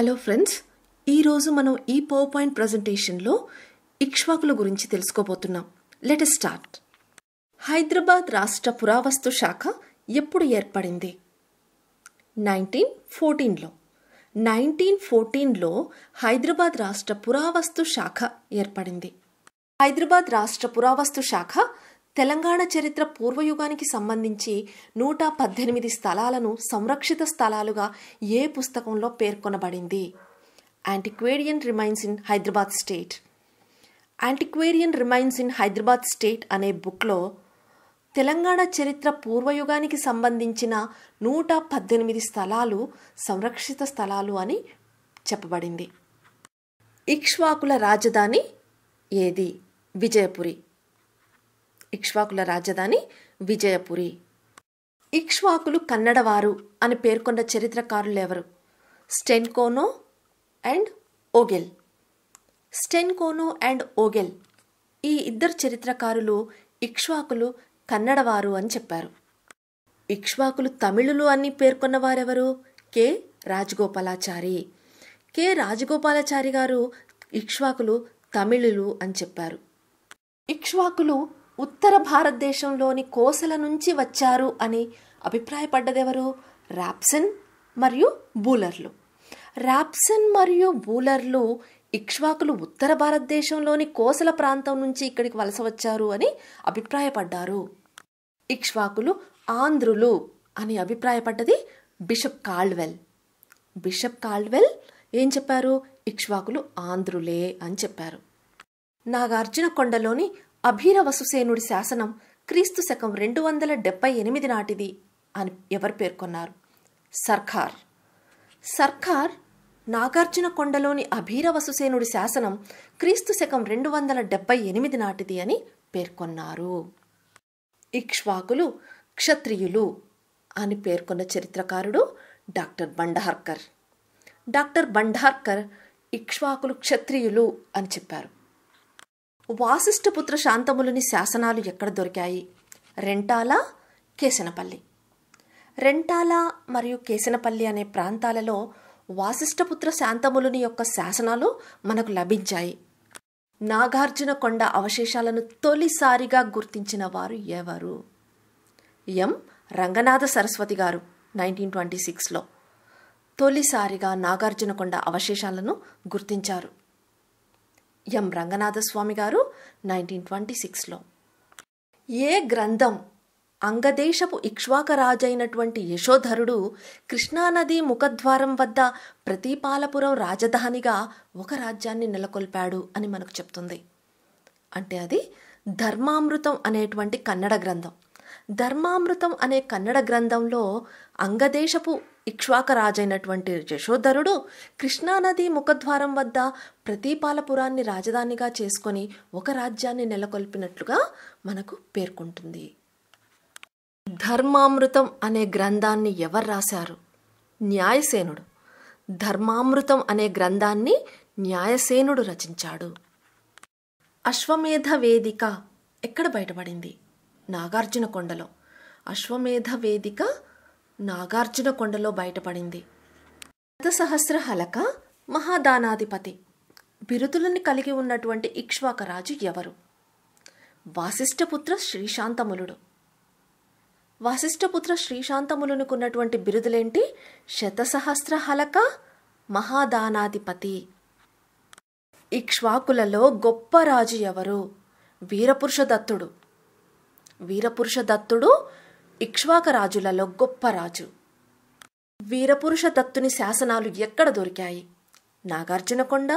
hello friends ఈరోజు మనం ఈ పవర్ పాయింట్ ప్రజెంటేషన్లో ఇక్ష్వాకుల గురించి తెలుసుకోబోతున్నాం లెట్ స్టార్ట్ హైదరాబాద్ రాష్ట్ర పురావస్తు శాఖ ఎప్పుడు ఏర్పడింది నైన్టీన్ ఫోర్టీన్లో నైన్టీన్ ఫోర్టీన్లో హైదరాబాద్ రాష్ట్ర పురావస్తు శాఖ ఏర్పడింది హైదరాబాద్ రాష్ట్ర పురావస్తు శాఖ తెలంగాణ చరిత్ర పూర్వయుగానికి సంబంధించి నూట పద్దెనిమిది స్థలాలను సంరక్షిత స్థలాలుగా ఏ పుస్తకంలో పేర్కొనబడింది antiquarian remains in Hyderabad state antiquarian remains in Hyderabad state అనే బుక్లో తెలంగాణ చరిత్ర పూర్వయుగానికి సంబంధించిన నూట పద్దెనిమిది స్థలాలు సంరక్షిత స్థలాలు అని చెప్పబడింది ఇక్ష్వాకుల రాజధాని ఏది విజయపురి ఇక్ష్వాకుల రాజధాని విజయపురి ఇక్ష్వాకులు కన్నడవారు అని పేర్కొన్న చరిత్రకారులు ఎవరు స్టెన్కోనో అండ్ ఓగెల్ స్టెన్కోనో అండ్ ఓగెల్ ఈ ఇద్దరు చరిత్రకారులు ఇక్ష్వాకులు కన్నడవారు అని చెప్పారు ఇక్ష్వాకులు తమిళులు అని పేర్కొన్నవారెవరు కె రాజగోపాలాచారి కె రాజగోపాలాచారి గారు ఇక్ష్వాకులు తమిళులు అని చెప్పారు ఇక్ష్వాకులు ఉత్తర భారతదేశంలోని కోసల నుంచి వచ్చారు అని అభిప్రాయపడ్డదెవరు రాప్సన్ మరియు బూలర్లు రాప్సన్ మరియు బూలర్లు ఇక్ష్వాకులు ఉత్తర భారతదేశంలోని కోసల ప్రాంతం నుంచి ఇక్కడికి వలస వచ్చారు అని అభిప్రాయపడ్డారు ఇక్ష్వాకులు ఆంధ్రులు అని అభిప్రాయపడ్డది బిషప్ కాల్వెల్ బిషప్ కాల్వెల్ ఏం చెప్పారు ఇక్ష్వాకులు ఆంధ్రులే అని చెప్పారు నాగార్జున కొండలోని అభీరవసుసేనుడి శాసనం క్రీస్తు శకం రెండు వందల డెబ్బై ఎనిమిది నాటిది అని ఎవరు పేర్కొన్నారు సర్కార్ సర్కార్ నాగార్జున కొండలోని అభీరవసుసేనుడి శాసనం క్రీస్తు శకం రెండు వందల డెబ్బై ఎనిమిది నాటిది అని పేర్కొన్నారు ఇక్ష్వాకులు క్షత్రియులు అని పేర్కొన్న చరిత్రకారుడు డాక్టర్ బండహర్కర్ డాక్టర్ బండార్కర్ ఇక్ష్వాకులు క్షత్రియులు అని చెప్పారు వాసిష్ఠపుత్ర శాంతములుని శాసనాలు ఎక్కడ దొరికాయి రెంటాల కేశనపల్లి రెంటాల మరియు కేశనపల్లి అనే ప్రాంతాలలో వాసిష్ఠపుత్ర శాంతములుని యొక్క శాసనాలు మనకు లభించాయి నాగార్జున కొండ అవశేషాలను తొలిసారిగా గుర్తించిన వారు ఎవరు ఎం రంగనాథ సరస్వతి గారు నైన్టీన్ ట్వంటీ సిక్స్లో తొలిసారిగా నాగార్జునకొండ అవశేషాలను గుర్తించారు ఎం రంగనాథస్వామి గారు నైన్టీన్ ట్వంటీ సిక్స్లో ఏ గ్రంథం అంగదేశపు ఇక్ష్వాకరాజైనటువంటి యశోధరుడు కృష్ణానది ముఖద్వారం వద్ద ప్రతిపాలపురం రాజధానిగా ఒక రాజ్యాన్ని నెలకొల్పాడు అని మనకు చెప్తుంది అంటే అది ధర్మామృతం అనేటువంటి కన్నడ గ్రంథం ధర్మామృతం అనే కన్నడ గ్రంథంలో అంగదేశపు ఇక్ష్వాక రాజైనటువంటి యశోధరుడు కృష్ణానది ముఖద్వారం వద్ద ప్రతిపాలపురాన్ని రాజధానిగా చేసుకొని ఒక రాజ్యాన్ని నెలకొల్పినట్లుగా మనకు పేర్కొంటుంది ధర్మామృతం అనే గ్రంథాన్ని ఎవరు రాశారు న్యాయసేనుడు ధర్మామృతం అనే గ్రంథాన్ని న్యాయసేనుడు రచించాడు అశ్వమేధ వేదిక ఎక్కడ బయటపడింది నాగార్జున కొండలో అశ్వమేధ వేదిక నాగార్జున కొండలో బయటపడింది సహస్ర హలక మహాదానాధిపతి బిరుదులను కలిగి ఉన్నటువంటి ఇక్ష్వాకరాజు ఎవరు వాసిష్ఠపుత్ర శ్రీశాంతములుడు వాసిష్ఠపుత్ర శ్రీశాంతములునుకున్నటువంటి బిరుదులేంటి శతసహస్ర హలక మహాదానాధిపతి ఇక్ష్వాకులలో గొప్ప రాజు ఎవరు వీరపురుషదత్తుడు వీరపురుషదత్తుడు ఇక్ష్వాక రాజులలో గొప్ప రాజు వీరపురుష దత్తుని శాసనాలు ఎక్కడ దొరికాయి నాగార్జునకొండ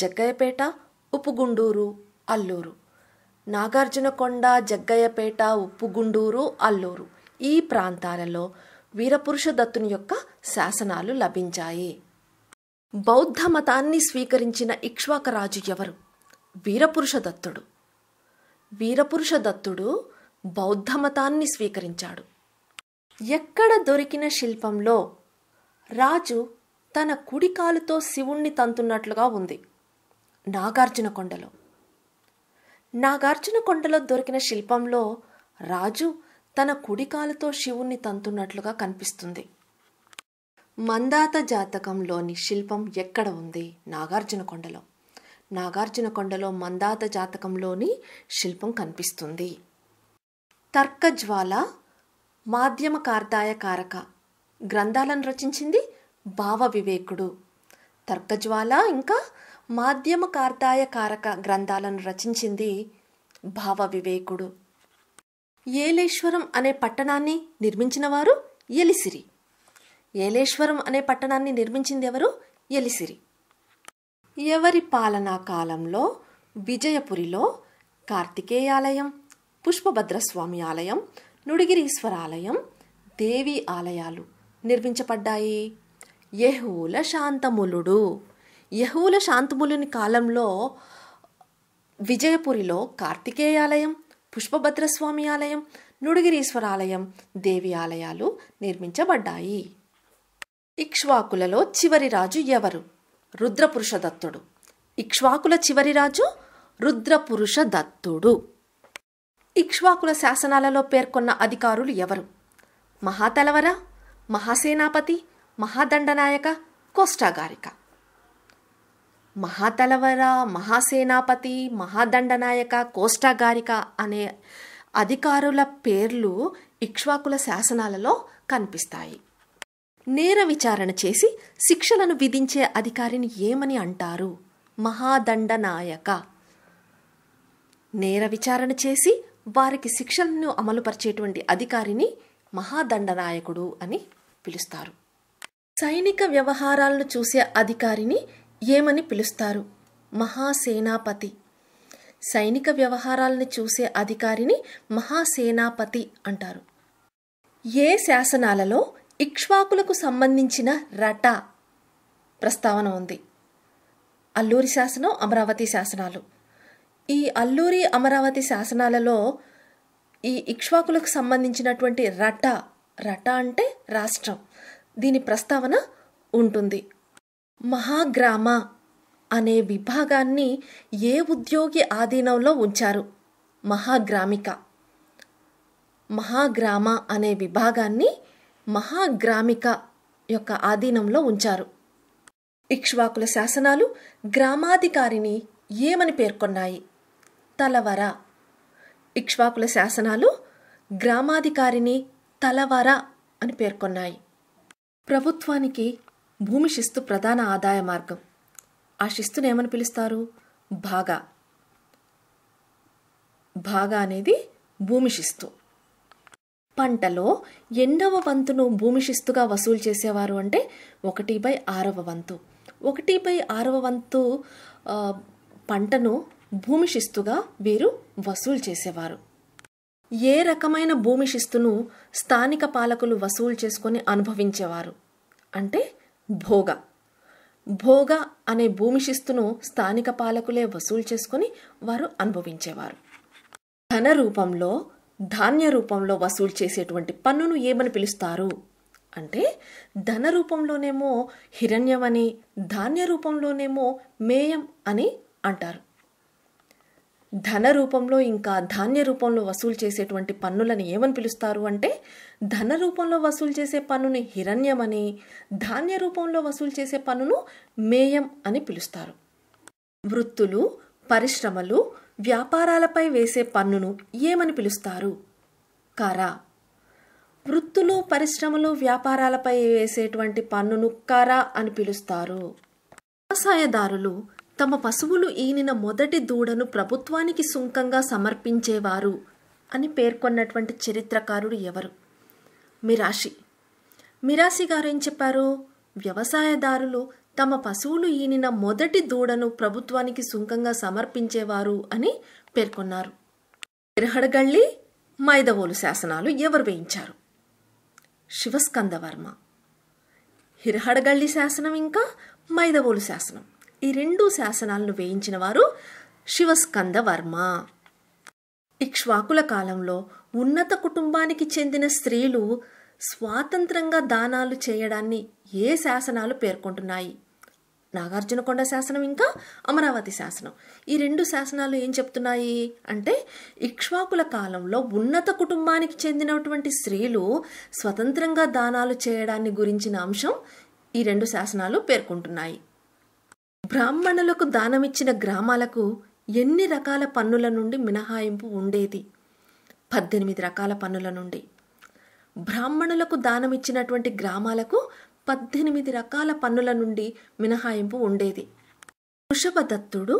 జగ్గయ్యపేట ఉప్పుగుండూరు అల్లూరు నాగార్జునకొండ జగ్గయ్యపేట ఉప్పుగుండూరు అల్లూరు ఈ ప్రాంతాలలో వీరపురుష దత్తుని యొక్క శాసనాలు లభించాయి బౌద్ధ మతాన్ని స్వీకరించిన ఇక్ష్వాకరాజు ఎవరు వీరపురుష దత్తుడు వీరపురుష దత్తుడు బౌద్ధమతాన్ని స్వీకరించాడు ఎక్కడ దొరికిన శిల్పంలో రాజు తన కుడికాలుతో శివుణ్ణి తంతున్నట్లుగా ఉంది నాగార్జున కొండలో నాగార్జున కొండలో దొరికిన శిల్పంలో రాజు తన కుడికాలుతో శివుణ్ణి తంతున్నట్లుగా కనిపిస్తుంది మందాత జాతకంలోని శిల్పం ఎక్కడ ఉంది నాగార్జున కొండలో నాగార్జున కొండలో మందాత జాతకంలోని శిల్పం కనిపిస్తుంది తర్కజ్వాల మాధ్యమ కార్దాయ కారక గ్రంథాలను రచించింది భావ వివేకుడు తర్కజ్వాల ఇంకా మాధ్యమ కార్దాయ కారక గ్రంథాలను రచించింది భావ వివేకుడు ఏలేశ్వరం అనే పట్టణాన్ని నిర్మించినవారు ఎలిసిరి ఏలేశ్వరం అనే పట్టణాన్ని నిర్మించింది ఎవరు ఎలిసిరి ఎవరి పాలనా కాలంలో విజయపురిలో కార్తికేయాలయం పుష్పభద్రస్వామి ఆలయం నుడిగిరీశ్వర ఆలయం దేవి ఆలయాలు నిర్మించబడ్డాయి యహూల శాంతములుడు యహూల శాంతములుని కాలంలో విజయపురిలో కార్తికేయ ఆలయం పుష్పభద్రస్వామి ఆలయం నుడిగిరీశ్వర ఆలయం దేవి ఆలయాలు నిర్మించబడ్డాయి ఇక్ష్వాకులలో చివరి రాజు ఎవరు రుద్రపురుష దత్తుడు ఇక్ష్వాకుల చివరి రాజు రుద్రపురుష దత్తుడు ఇక్ష్వాకుల శాసనాలలో పేర్కొన్న అధికారులు ఎవరు మహాతలవర మహాసేనాపతి మహాదండనాయక కోష్టాగారిక మహాతలవర మహాసేనాపతి మహాదండనాయక కోష్టాగారిక అనే అధికారుల పేర్లు ఇక్ష్వాకుల శాసనాలలో కనిపిస్తాయి నేర విచారణ చేసి శిక్షలను విధించే అధికారిని ఏమని అంటారు మహాదండనాయక నేర విచారణ చేసి వారికి శిక్షలను అమలుపరిచేటువంటి అధికారిని మహాదండనాయకుడు అని పిలుస్తారు సైనిక వ్యవహారాలను చూసే అధికారిని ఏమని పిలుస్తారు మహాసేనాపతి సైనిక వ్యవహారాలను చూసే అధికారిని మహాసేనాపతి అంటారు ఏ శాసనాలలో ఇక్ష్వాకులకు సంబంధించిన రట ప్రస్తావన ఉంది అల్లూరి శాసనం అమరావతి శాసనాలు ఈ అల్లూరి అమరావతి శాసనాలలో ఈ ఇక్ష్వాకులకు సంబంధించినటువంటి రట రట అంటే రాష్ట్రం దీని ప్రస్తావన ఉంటుంది మహాగ్రామ అనే విభాగాన్ని ఏ ఉద్యోగి ఆధీనంలో ఉంచారు మహాగ్రామిక మహాగ్రామ అనే విభాగాన్ని మహాగ్రామిక యొక్క ఆధీనంలో ఉంచారు ఇక్ష్వాకుల శాసనాలు గ్రామాధికారిని ఏమని పేర్కొన్నాయి తలవర ఇక్ష్వాకుల శాసనాలు గ్రామాధికారిని తలవర అని పేర్కొన్నాయి ప్రభుత్వానికి భూమి శిస్తు ప్రధాన ఆదాయ మార్గం ఆ శిస్తుని ఏమని పిలుస్తారు భాగా భాగా అనేది భూమి శిస్తు పంటలో ఎన్నవ వంతును భూమి శిస్తుగా వసూలు చేసేవారు అంటే ఒకటి బై ఆరవ వంతు ఒకటి బై ఆరవ వంతు పంటను భూమి శిస్తుగా వీరు వసూలు చేసేవారు ఏ రకమైన భూమి శిస్తును స్థానిక పాలకులు వసూలు చేసుకొని అనుభవించేవారు అంటే భోగ భోగ అనే భూమి శిస్తును స్థానిక పాలకులే వసూలు చేసుకొని వారు అనుభవించేవారు ధన రూపంలో ధాన్య రూపంలో వసూలు చేసేటువంటి పన్నును ఏమని పిలుస్తారు అంటే ధన రూపంలోనేమో హిరణ్యమని ధాన్య రూపంలోనేమో మేయం అని అంటారు ధన రూపంలో ఇంకా ధాన్య రూపంలో వసూలు చేసేటువంటి పన్నులను ఏమని పిలుస్తారు అంటే ధన రూపంలో వసూలు చేసే పన్నుని హిరణ్యమని ధాన్య రూపంలో వసూలు చేసే పన్నును మేయం అని పిలుస్తారు వృత్తులు పరిశ్రమలు వ్యాపారాలపై వేసే పన్నును ఏమని పిలుస్తారు కరా వృత్తులు పరిశ్రమలు వ్యాపారాలపై వేసేటువంటి పన్నును కరా అని పిలుస్తారు వ్యవసాయదారులు తమ పశువులు ఈనిన మొదటి దూడను ప్రభుత్వానికి సుంకంగా సమర్పించేవారు అని పేర్కొన్నటువంటి చరిత్రకారుడు ఎవరు మిరాషి మిరాసి గారు ఏం చెప్పారు వ్యవసాయదారులు తమ పశువులు ఈనిన మొదటి దూడను ప్రభుత్వానికి సుంకంగా సమర్పించేవారు అని పేర్కొన్నారు తిరహడగళ్ళి మైదవోలు శాసనాలు ఎవరు వేయించారు శివస్కందవర్మ హిరహడగళ్ళి శాసనం ఇంకా మైదవోలు శాసనం ఈ రెండు శాసనాలను వేయించిన వారు శివస్కంద వర్మ ఇక్ష్వాకుల కాలంలో ఉన్నత కుటుంబానికి చెందిన స్త్రీలు స్వాతంత్రంగా దానాలు చేయడాన్ని ఏ శాసనాలు పేర్కొంటున్నాయి నాగార్జునకొండ శాసనం ఇంకా అమరావతి శాసనం ఈ రెండు శాసనాలు ఏం చెప్తున్నాయి అంటే ఇక్ష్వాకుల కాలంలో ఉన్నత కుటుంబానికి చెందినటువంటి స్త్రీలు స్వతంత్రంగా దానాలు చేయడాన్ని గురించిన అంశం ఈ రెండు శాసనాలు పేర్కొంటున్నాయి బ్రాహ్మణులకు దానమిచ్చిన గ్రామాలకు ఎన్ని రకాల పన్నుల నుండి మినహాయింపు ఉండేది పద్దెనిమిది రకాల పన్నుల నుండి బ్రాహ్మణులకు దానమిచ్చినటువంటి గ్రామాలకు పద్దెనిమిది రకాల పన్నుల నుండి మినహాయింపు ఉండేది వృషభదత్తుడు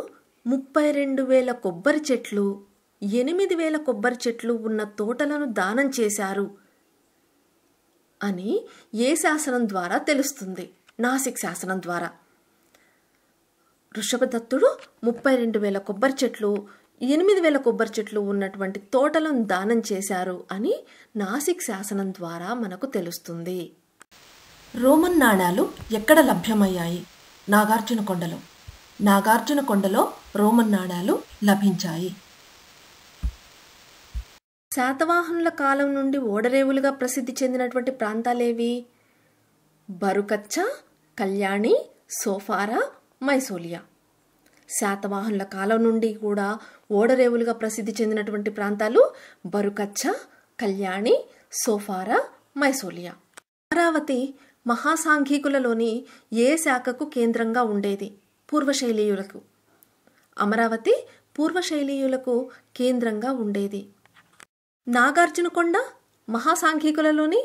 ముప్పై రెండు వేల కొబ్బరి చెట్లు ఎనిమిది వేల కొబ్బరి చెట్లు ఉన్న తోటలను దానం చేశారు అని ఏ శాసనం ద్వారా తెలుస్తుంది నాసిక్ శాసనం ద్వారా వృషభదత్తుడు ముప్పై రెండు వేల కొబ్బరి చెట్లు ఎనిమిది వేల కొబ్బరి చెట్లు ఉన్నటువంటి తోటలను దానం చేశారు అని నాసిక్ శాసనం ద్వారా మనకు తెలుస్తుంది రోమన్ నాణాలు ఎక్కడ లభ్యమయ్యాయి నాగార్జున కొండలో నాగార్జున కొండలో రోమన్ నాణాలు లభించాయి శాతవాహనుల కాలం నుండి ఓడరేవులుగా ప్రసిద్ధి చెందినటువంటి ప్రాంతాలేవి బరుకచ్చ కళ్యాణి సోఫారా మైసోలియా శాతవాహనుల కాలం నుండి కూడా ఓడరేవులుగా ప్రసిద్ధి చెందినటువంటి ప్రాంతాలు బరుకచ్చ కళ్యాణి సోఫారా మైసోలియా అమరావతి మహాసాంఘికులలోని ఏ శాఖకు కేంద్రంగా ఉండేది పూర్వశైలీయులకు అమరావతి పూర్వశైలీయులకు కేంద్రంగా ఉండేది నాగార్జునకొండ మహాసాంఘికులలోని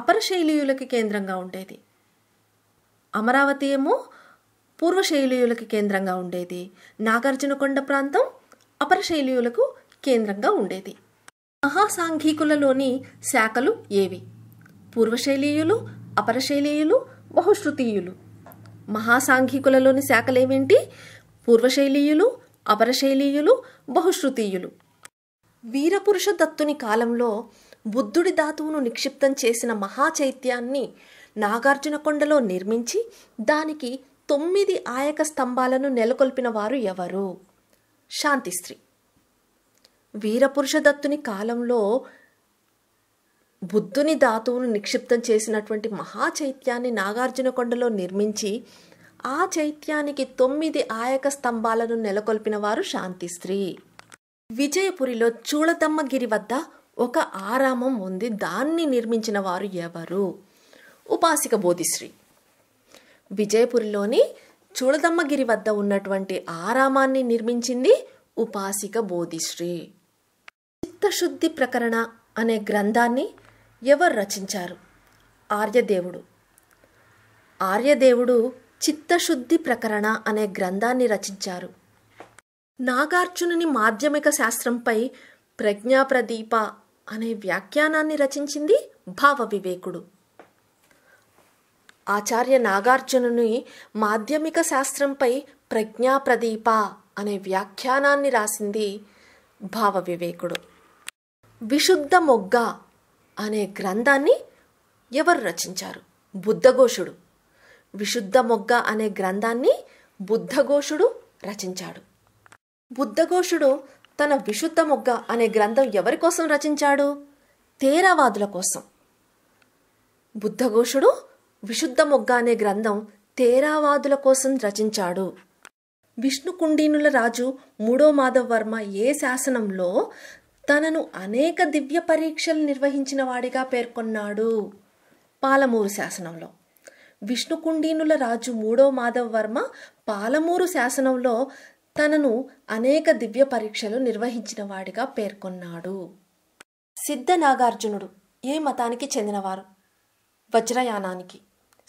అపరశైలీయులకి కేంద్రంగా ఉండేది అమరావతి ఏమో పూర్వ శైలియులకు కేంద్రంగా ఉండేది నాగార్జునకొండ ప్రాంతం అపర శైలియులకు కేంద్రంగా ఉండేది మహాసాంఘికులలోని శాఖలు ఏవి పూర్వశైలీయులు అపరశైలీయులు బహుశ్రుతీయులు మహాసాంఘికులలోని శాఖలేవేంటి పూర్వశైలీయులు అపరశైలీయులు బహుశ్రుతీయులు వీరపురుష దత్తుని కాలంలో బుద్ధుడి ధాతువును నిక్షిప్తం చేసిన మహాచైత్యాన్ని నాగార్జునకొండలో నిర్మించి దానికి తొమ్మిది ఆయక స్తంభాలను నెలకొల్పిన వారు ఎవరు శాంతిశ్రీ వీరపురుషదత్తుని కాలంలో బుద్ధుని ధాతువును నిక్షిప్తం చేసినటువంటి మహాచైత్యాన్ని నాగార్జున కొండలో నిర్మించి ఆ చైత్యానికి తొమ్మిది ఆయక స్తంభాలను నెలకొల్పిన వారు శాంతిశ్రీ విజయపురిలో చూళతమ్మగిరి వద్ద ఒక ఆరామం ఉంది దాన్ని నిర్మించిన వారు ఎవరు ఉపాసిక బోధిశ్రీ విజయపురిలోని చూడదమ్మగిరి వద్ద ఉన్నటువంటి ఆరామాన్ని నిర్మించింది ఉపాసిక బోధిశ్రీ చిత్తశుద్ధి ప్రకరణ అనే గ్రంథాన్ని ఎవరు రచించారు ఆర్యదేవుడు ఆర్యదేవుడు చిత్తశుద్ధి ప్రకరణ అనే గ్రంథాన్ని రచించారు నాగార్జునుని మాధ్యమిక శాస్త్రంపై ప్రజ్ఞాప్రదీప అనే వ్యాఖ్యానాన్ని రచించింది భావ వివేకుడు ఆచార్య నాగార్జునుని మాధ్యమిక శాస్త్రంపై ప్రజ్ఞాప్రదీప అనే వ్యాఖ్యానాన్ని రాసింది భావ వివేకుడు విశుద్ధ మొగ్గ అనే గ్రంథాన్ని ఎవరు రచించారు బుద్ధఘోషుడు విశుద్ధ మొగ్గ అనే గ్రంథాన్ని బుద్ధఘోషుడు రచించాడు బుద్ధఘోషుడు తన విశుద్ధ మొగ్గ అనే గ్రంథం ఎవరి కోసం రచించాడు తేరావాదుల కోసం బుద్ధఘోషుడు విశుద్ధ మొగ్గ అనే గ్రంథం తేరావాదుల కోసం రచించాడు విష్ణుకుండీనుల రాజు మూడో మాధవ్ వర్మ ఏ శాసనంలో తనను అనేక దివ్య పరీక్షలు నిర్వహించిన వాడిగా పేర్కొన్నాడు పాలమూరు శాసనంలో విష్ణుకుండీనుల రాజు మూడో మాధవ్ వర్మ పాలమూరు శాసనంలో తనను అనేక దివ్య పరీక్షలు నిర్వహించిన వాడిగా పేర్కొన్నాడు సిద్ధ నాగార్జునుడు ఏ మతానికి చెందినవారు వజ్రయానానికి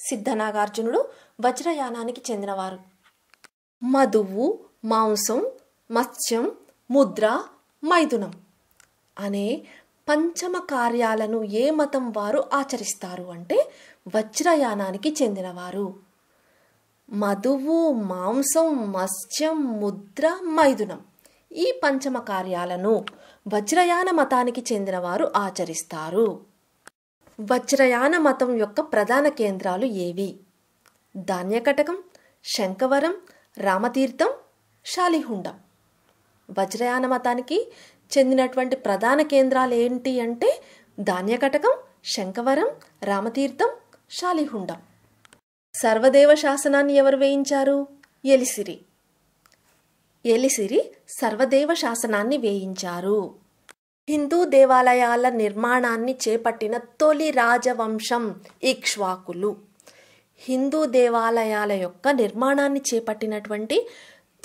సిద్ధనాగార్జునుడు వజ్రయానానికి చెందినవారు మధువు మాంసం మత్స్యం ముద్ర మైథునం అనే పంచమ కార్యాలను ఏ మతం వారు ఆచరిస్తారు అంటే వజ్రయానానికి చెందినవారు మధువు మాంసం మత్స్యం ముద్ర మైథునం ఈ పంచమ కార్యాలను వజ్రయాన మతానికి చెందినవారు ఆచరిస్తారు వజ్రయాన మతం యొక్క ప్రధాన కేంద్రాలు ఏవి ధాన్యకటకం శంకవరం రామతీర్థం శాలిహుండం వజ్రయాన మతానికి చెందినటువంటి ప్రధాన కేంద్రాలు ఏంటి అంటే ధాన్యకటకం శంకవరం రామతీర్థం శాలిహుండం సర్వదేవ శాసనాన్ని ఎవరు వేయించారు ఎలిసిరి ఎలిసిరి సర్వదేవ శాసనాన్ని వేయించారు హిందూ దేవాలయాల నిర్మాణాన్ని చేపట్టిన తొలి రాజవంశం ఇక్ష్వాకులు హిందూ దేవాలయాల యొక్క నిర్మాణాన్ని చేపట్టినటువంటి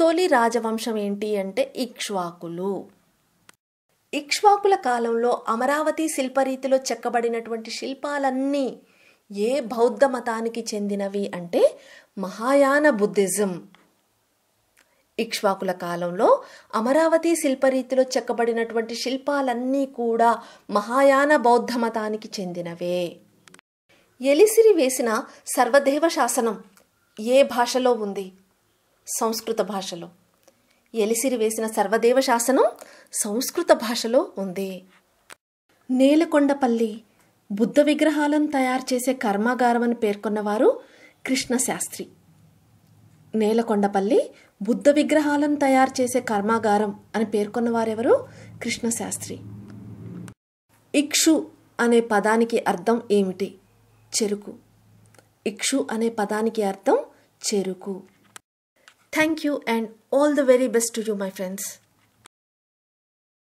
తొలి రాజవంశం ఏంటి అంటే ఇక్ష్వాకులు ఇక్ష్వాకుల కాలంలో అమరావతి శిల్పరీతిలో చెక్కబడినటువంటి శిల్పాలన్నీ ఏ బౌద్ధ మతానికి చెందినవి అంటే మహాయాన బుద్ధిజం ఇక్ష్వాకుల కాలంలో అమరావతి శిల్పరీతిలో చెక్కబడినటువంటి శిల్పాలన్నీ కూడా మహాయాన బౌద్ధ మతానికి చెందినవే ఎలిసిరి వేసిన సర్వదేవ శాసనం ఏ భాషలో ఉంది సంస్కృత భాషలో ఎలిసిరి వేసిన సర్వదేవ శాసనం సంస్కృత భాషలో ఉంది నేలకొండపల్లి బుద్ధ విగ్రహాలను తయారు చేసే కర్మాగారం అని పేర్కొన్నవారు కృష్ణశాస్త్రి నేలకొండపల్లి బుద్ధ విగ్రహాలను తయారు చేసే కర్మాగారం అని పేర్కొన్న వారెవరు కృష్ణశాస్త్రి ఇక్షు అనే పదానికి అర్థం ఏమిటి చెరుకు ఇక్షు అనే పదానికి అర్థం చెరుకు thank you and all the very best to you my friends